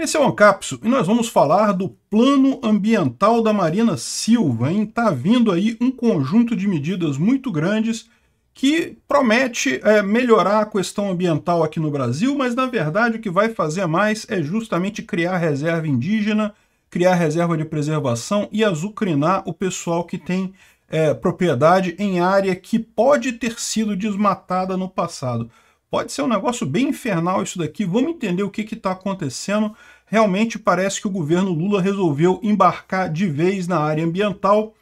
Esse é o Ancapso e nós vamos falar do Plano Ambiental da Marina Silva. Está vindo aí um conjunto de medidas muito grandes que promete é, melhorar a questão ambiental aqui no Brasil, mas na verdade o que vai fazer mais é justamente criar reserva indígena, criar reserva de preservação e azucrinar o pessoal que tem é, propriedade em área que pode ter sido desmatada no passado. Pode ser um negócio bem infernal isso daqui, vamos entender o que está acontecendo. Realmente parece que o governo Lula resolveu embarcar de vez na área ambiental.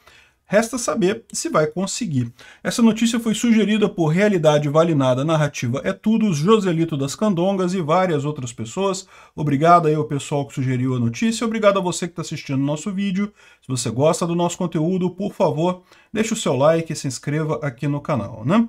Resta saber se vai conseguir. Essa notícia foi sugerida por Realidade Vale Nada, Narrativa é Tudo, Joselito das Candongas e várias outras pessoas. Obrigado aí ao pessoal que sugeriu a notícia, obrigado a você que está assistindo o nosso vídeo. Se você gosta do nosso conteúdo, por favor, deixe o seu like e se inscreva aqui no canal, né?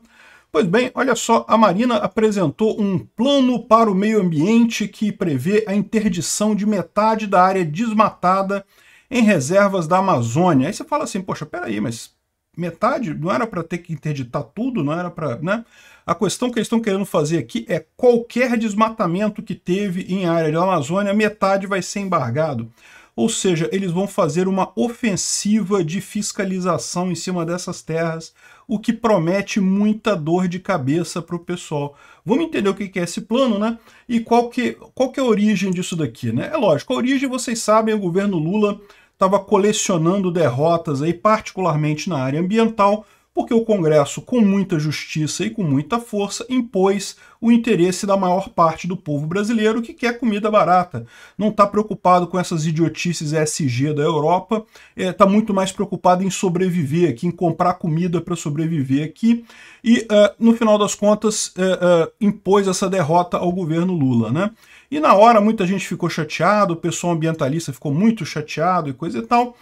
Pois bem, olha só, a Marina apresentou um plano para o meio ambiente que prevê a interdição de metade da área desmatada em reservas da Amazônia. Aí você fala assim, poxa, peraí, mas metade não era para ter que interditar tudo, não era para, né? A questão que eles estão querendo fazer aqui é qualquer desmatamento que teve em área da Amazônia, metade vai ser embargado. Ou seja, eles vão fazer uma ofensiva de fiscalização em cima dessas terras o que promete muita dor de cabeça para o pessoal. Vamos entender o que é esse plano, né? E qual que, qual que é a origem disso daqui, né? É lógico, a origem, vocês sabem, o governo Lula estava colecionando derrotas aí, particularmente na área ambiental, porque o Congresso, com muita justiça e com muita força, impôs o interesse da maior parte do povo brasileiro que quer comida barata. Não está preocupado com essas idiotices S.G. da Europa, está é, tá muito mais preocupado em sobreviver aqui, em comprar comida para sobreviver aqui. E, uh, no final das contas, uh, uh, impôs essa derrota ao governo Lula. Né? E na hora muita gente ficou chateado, o pessoal ambientalista ficou muito chateado e coisa e tal.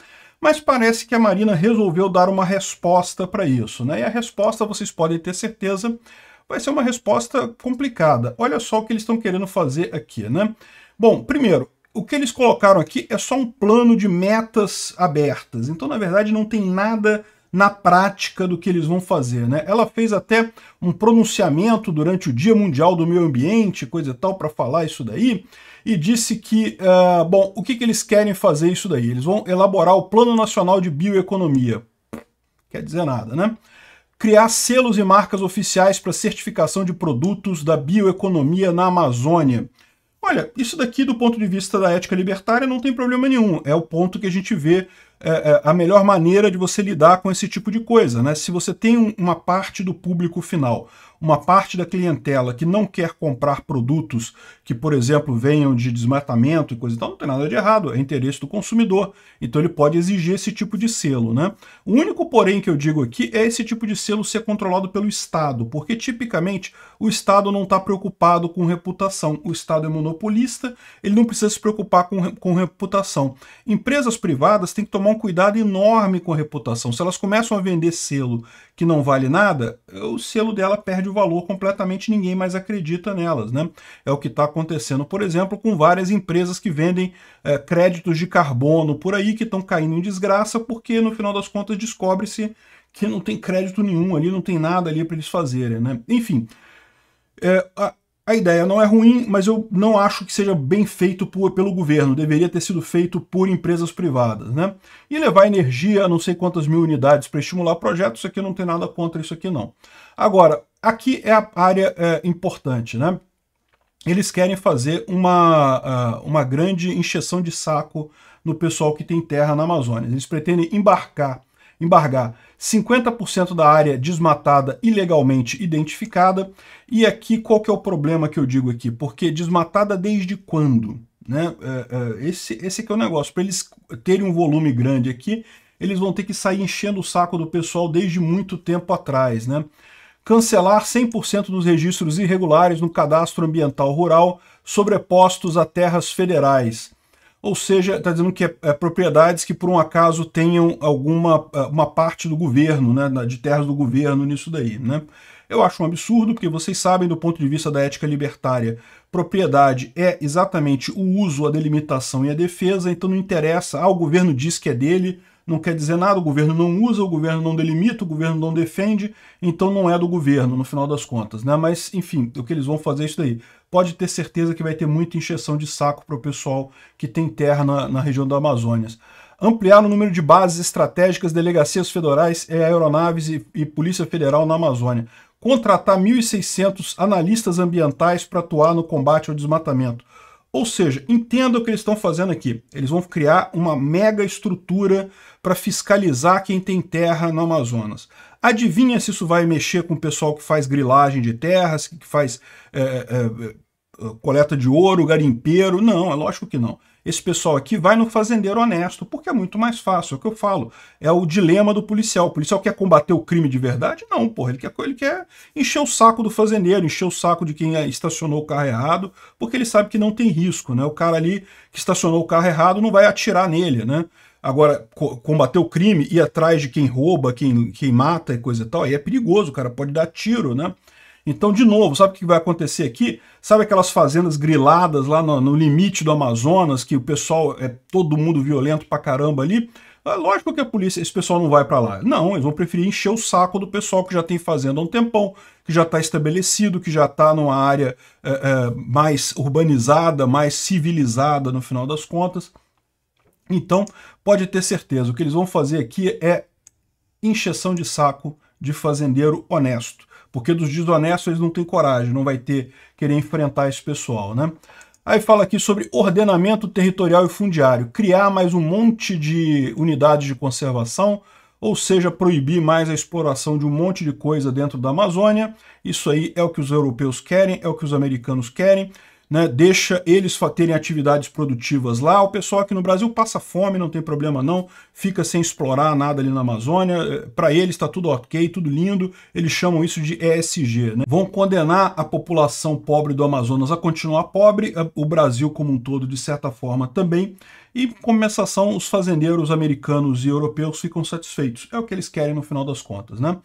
Mas parece que a Marina resolveu dar uma resposta para isso, né? E a resposta, vocês podem ter certeza, vai ser uma resposta complicada. Olha só o que eles estão querendo fazer aqui, né? Bom, primeiro, o que eles colocaram aqui é só um plano de metas abertas. Então, na verdade, não tem nada na prática do que eles vão fazer, né? Ela fez até um pronunciamento durante o Dia Mundial do Meio Ambiente, coisa e tal, para falar isso daí e disse que, uh, bom, o que, que eles querem fazer isso daí? Eles vão elaborar o Plano Nacional de Bioeconomia. Quer dizer nada, né? Criar selos e marcas oficiais para certificação de produtos da bioeconomia na Amazônia. Olha, isso daqui do ponto de vista da ética libertária não tem problema nenhum. É o ponto que a gente vê é, é, a melhor maneira de você lidar com esse tipo de coisa. Né? Se você tem uma parte do público final, uma parte da clientela que não quer comprar produtos que, por exemplo, venham de desmatamento e coisa e tal, não tem nada de errado, é interesse do consumidor. Então ele pode exigir esse tipo de selo. Né? O único porém que eu digo aqui é esse tipo de selo ser controlado pelo Estado, porque tipicamente o Estado não está preocupado com reputação. O Estado é monopolista, ele não precisa se preocupar com, com reputação. Empresas privadas têm que tomar um um cuidado enorme com a reputação. Se elas começam a vender selo que não vale nada, o selo dela perde o valor completamente, ninguém mais acredita nelas. Né? É o que está acontecendo, por exemplo, com várias empresas que vendem é, créditos de carbono por aí, que estão caindo em desgraça, porque no final das contas descobre-se que não tem crédito nenhum ali, não tem nada ali para eles fazerem. Né? Enfim, é, a ideia não é ruim, mas eu não acho que seja bem feito por, pelo governo. Deveria ter sido feito por empresas privadas, né? E levar energia não sei quantas mil unidades para estimular projetos, isso aqui não tem nada contra isso aqui, não. Agora, aqui é a área é, importante, né? Eles querem fazer uma, ah, uma grande injeção de saco no pessoal que tem terra na Amazônia. Eles pretendem embarcar embargar 50% da área desmatada ilegalmente identificada. E aqui, qual que é o problema que eu digo aqui? Porque desmatada desde quando? Né? É, é, esse, esse aqui é o negócio. Para eles terem um volume grande aqui, eles vão ter que sair enchendo o saco do pessoal desde muito tempo atrás. Né? Cancelar 100% dos registros irregulares no cadastro ambiental rural sobrepostos a terras federais ou seja, está dizendo que é, é, propriedades que por um acaso tenham alguma eh, uma parte do governo, né, de terras do governo nisso daí. Né? Eu acho um absurdo, porque vocês sabem, do ponto de vista da ética libertária, propriedade é exatamente o uso, a delimitação e a defesa, então não interessa, ah, o governo diz que é dele, não quer dizer nada, o governo não usa, o governo não delimita, o governo não defende, então não é do governo, no final das contas, né? Mas, enfim, o que eles vão fazer é isso daí pode ter certeza que vai ter muita injeção de saco para o pessoal que tem terra na, na região da Amazônia. Ampliar o número de bases estratégicas, delegacias federais, aeronaves e, e Polícia Federal na Amazônia. Contratar 1.600 analistas ambientais para atuar no combate ao desmatamento. Ou seja, entenda o que eles estão fazendo aqui. Eles vão criar uma mega estrutura para fiscalizar quem tem terra no Amazonas. Adivinha se isso vai mexer com o pessoal que faz grilagem de terras, que faz é, ah, coleta de ouro, garimpeiro. Não, é lógico que não. Esse pessoal aqui vai no fazendeiro honesto, porque é muito mais fácil, é o que eu falo. É o dilema do policial. O policial quer combater o crime de verdade? Não, porra. Ele quer, ele quer encher o saco do fazendeiro, encher o saco de quem é, estacionou o carro errado, porque ele sabe que não tem risco, né? O cara ali que estacionou o carro errado não vai atirar nele, né? Agora, combater o crime, ir atrás de quem rouba, quem, quem mata e coisa e tal, aí é perigoso, o cara pode dar tiro, né? Então, de novo, sabe o que vai acontecer aqui? Sabe aquelas fazendas griladas lá no, no limite do Amazonas, que o pessoal é todo mundo violento pra caramba ali? É lógico que a polícia, esse pessoal não vai para lá. Não, eles vão preferir encher o saco do pessoal que já tem fazenda há um tempão, que já está estabelecido, que já está numa área é, é, mais urbanizada, mais civilizada no final das contas. Então, pode ter certeza, o que eles vão fazer aqui é encheção de saco de fazendeiro honesto. Porque dos desonestos eles não têm coragem, não vai ter querer enfrentar esse pessoal, né? Aí fala aqui sobre ordenamento territorial e fundiário, criar mais um monte de unidades de conservação, ou seja, proibir mais a exploração de um monte de coisa dentro da Amazônia. Isso aí é o que os europeus querem, é o que os americanos querem né, deixa eles terem atividades produtivas lá. O pessoal aqui no Brasil passa fome, não tem problema não, fica sem explorar nada ali na Amazônia. É, Para eles está tudo ok, tudo lindo. Eles chamam isso de ESG. Né? Vão condenar a população pobre do Amazonas a continuar pobre, o Brasil como um todo, de certa forma, também. E, em compensação, os fazendeiros americanos e europeus ficam satisfeitos. É o que eles querem no final das contas, né?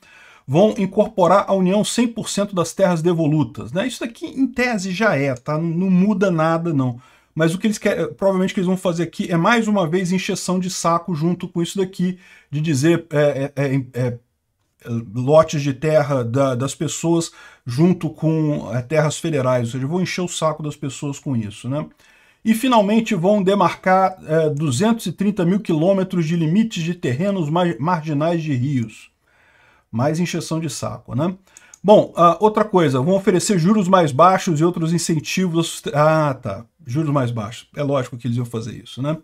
vão incorporar à União 100% das terras devolutas. Né? Isso daqui, em tese, já é, tá? não, muda nada, não. Mas o que eles querem, provavelmente, que eles vão fazer aqui é mais uma vez encheção de saco junto com isso daqui, de dizer é, é, é, é, é lotes de terra da, das pessoas junto com é, terras federais, ou seja, vão encher o saco das pessoas com isso, né? E finalmente vão demarcar 230 mil quilômetros de limites de terrenos marginais de rios mais encheção de saco, né? Bom, uh, outra coisa, vão oferecer juros mais baixos e outros incentivos. Ah, tá. Juros mais baixos. É lógico que eles iam fazer isso, né?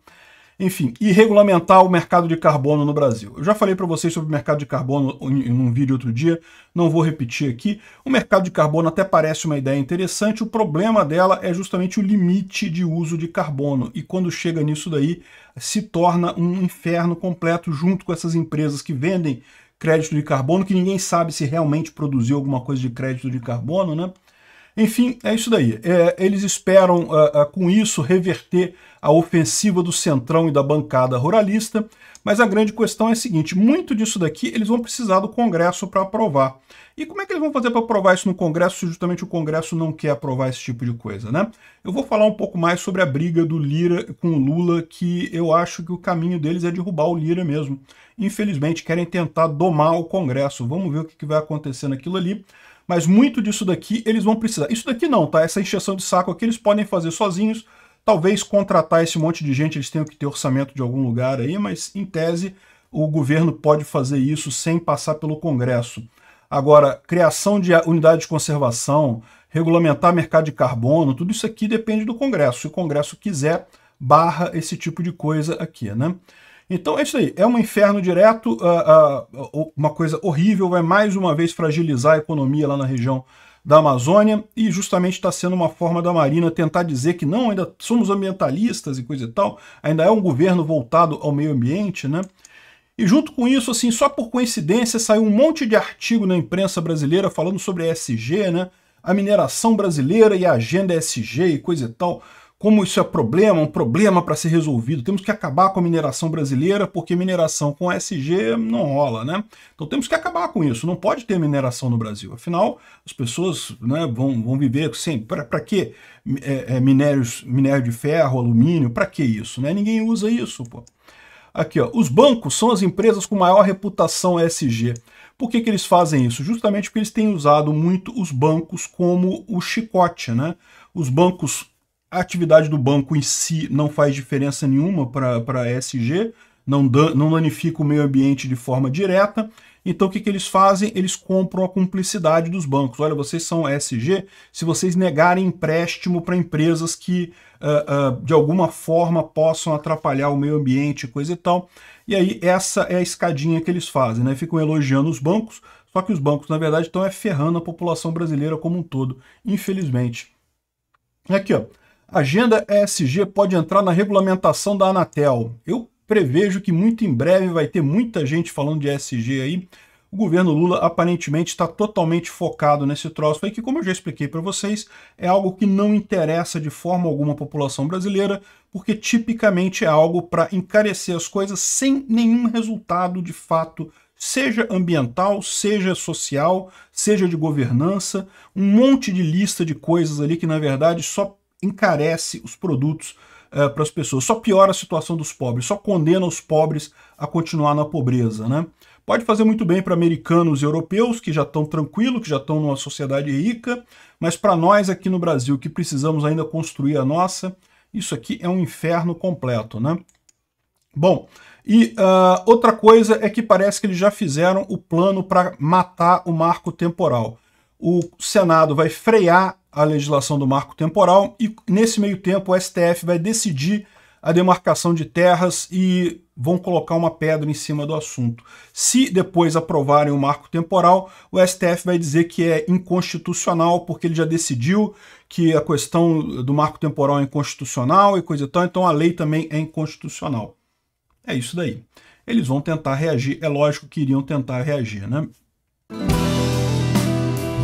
Enfim, e regulamentar o mercado de carbono no Brasil. Eu já falei para vocês sobre o mercado de carbono em um vídeo outro dia, não vou repetir aqui. O mercado de carbono até parece uma ideia interessante, o problema dela é justamente o limite de uso de carbono. E quando chega nisso daí, se torna um inferno completo junto com essas empresas que vendem crédito de carbono, que ninguém sabe se realmente produziu alguma coisa de crédito de carbono, né? Enfim, é isso daí. É, eles esperam, ah, ah, com isso, reverter a ofensiva do Centrão e da bancada ruralista, mas a grande questão é a seguinte, muito disso daqui eles vão precisar do Congresso para aprovar. E como é que eles vão fazer para aprovar isso no Congresso se justamente o Congresso não quer aprovar esse tipo de coisa, né? Eu vou falar um pouco mais sobre a briga do Lira com o Lula, que eu acho que o caminho deles é derrubar o Lira mesmo. Infelizmente, querem tentar domar o Congresso. Vamos ver o que vai acontecer naquilo ali. Mas muito disso daqui eles vão precisar. Isso daqui não, tá? Essa encheção de saco aqui eles podem fazer sozinhos. Talvez contratar esse monte de gente, eles tenham que ter orçamento de algum lugar aí, mas em tese o governo pode fazer isso sem passar pelo Congresso. Agora, criação de unidade de conservação, regulamentar mercado de carbono, tudo isso aqui depende do Congresso. Se o Congresso quiser, barra esse tipo de coisa aqui, né? Então é isso aí, é um inferno direto, uh, uh, uma coisa horrível, vai mais uma vez fragilizar a economia lá na região da Amazônia e justamente está sendo uma forma da Marina tentar dizer que não, ainda somos ambientalistas e coisa e tal, ainda é um governo voltado ao meio ambiente, né? E junto com isso, assim, só por coincidência, saiu um monte de artigo na imprensa brasileira falando sobre ESG, né? A mineração brasileira e a agenda ESG e coisa e tal como isso é problema, um problema para ser resolvido. Temos que acabar com a mineração brasileira, porque mineração com SG não rola, né? Então temos que acabar com isso. Não pode ter mineração no Brasil. Afinal, as pessoas né, vão, vão viver sem. Para que é, é, minérios, minério de ferro, alumínio? Para que isso? Né? Ninguém usa isso, pô. Aqui, ó. Os bancos são as empresas com maior reputação SG. Por que, que eles fazem isso? Justamente porque eles têm usado muito os bancos como o chicote, né? Os bancos a atividade do banco em si não faz diferença nenhuma para a S.G. não, dan não danifica o meio ambiente de forma direta. Então o que, que eles fazem? Eles compram a cumplicidade dos bancos. Olha, vocês são S.G. se vocês negarem empréstimo para empresas que uh, uh, de alguma forma possam atrapalhar o meio ambiente, coisa e tal. E aí essa é a escadinha que eles fazem, né? Ficam elogiando os bancos, só que os bancos, na verdade, estão é ferrando a população brasileira como um todo, infelizmente. Aqui, ó. Agenda ESG pode entrar na regulamentação da Anatel. Eu prevejo que muito em breve vai ter muita gente falando de ESG aí. O governo Lula aparentemente está totalmente focado nesse troço aí, que, como eu já expliquei para vocês, é algo que não interessa de forma alguma a população brasileira, porque tipicamente é algo para encarecer as coisas sem nenhum resultado de fato seja ambiental, seja social, seja de governança, um monte de lista de coisas ali que na verdade só encarece os produtos eh, para as pessoas, só piora a situação dos pobres, só condena os pobres a continuar na pobreza, né? Pode fazer muito bem para americanos e europeus que já estão tranquilos, que já estão numa sociedade rica, mas para nós aqui no Brasil que precisamos ainda construir a nossa, isso aqui é um inferno completo, né? Bom, e uh, outra coisa é que parece que eles já fizeram o plano para matar o marco temporal. O Senado vai frear a legislação do marco temporal e, nesse meio tempo, o STF vai decidir a demarcação de terras e vão colocar uma pedra em cima do assunto. Se depois aprovarem o marco temporal, o STF vai dizer que é inconstitucional, porque ele já decidiu que a questão do marco temporal é inconstitucional e coisa e tal, então a lei também é inconstitucional. É isso daí. Eles vão tentar reagir, é lógico que iriam tentar reagir, né?